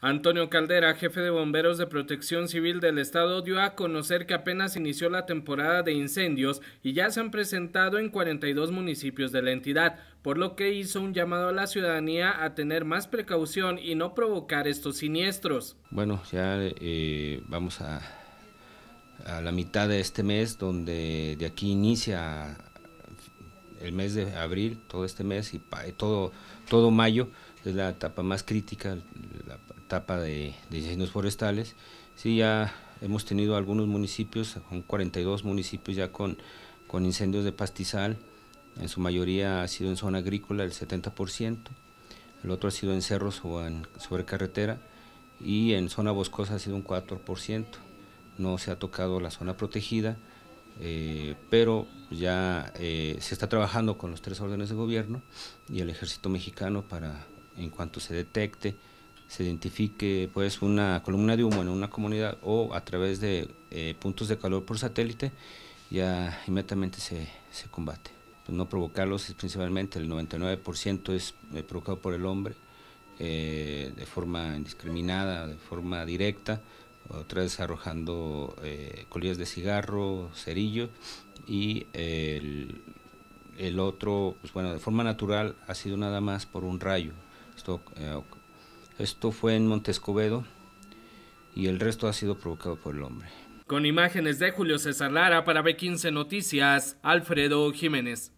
Antonio Caldera, jefe de bomberos de protección civil del estado, dio a conocer que apenas inició la temporada de incendios y ya se han presentado en 42 municipios de la entidad, por lo que hizo un llamado a la ciudadanía a tener más precaución y no provocar estos siniestros. Bueno, ya eh, vamos a, a la mitad de este mes, donde de aquí inicia el mes de abril, todo este mes y eh, todo, todo mayo, es la etapa más crítica, la, etapa de, incendios forestales. Sí, ya hemos tenido algunos municipios, son 42 municipios ya con, con incendios de pastizal, en su mayoría ha sido en zona agrícola el 70%, el otro ha sido en cerros o en, sobre carretera y en zona boscosa ha sido un 4%, no se ha tocado la zona protegida, eh, pero ya eh, se está trabajando con los tres órdenes de gobierno y el ejército mexicano para en cuanto se detecte se identifique pues una columna de humo en una comunidad o a través de eh, puntos de calor por satélite, ya inmediatamente se, combate. Pues, no provocarlos es principalmente el 99% es eh, provocado por el hombre eh, de forma indiscriminada, de forma directa, otra vez arrojando colillas de cigarro, cerillo y el, otro, pues bueno, de forma natural ha sido nada más por un rayo. Esto esto fue en Montescobedo y el resto ha sido provocado por el hombre. Con imágenes de Julio César Lara para B15 Noticias, Alfredo Jiménez.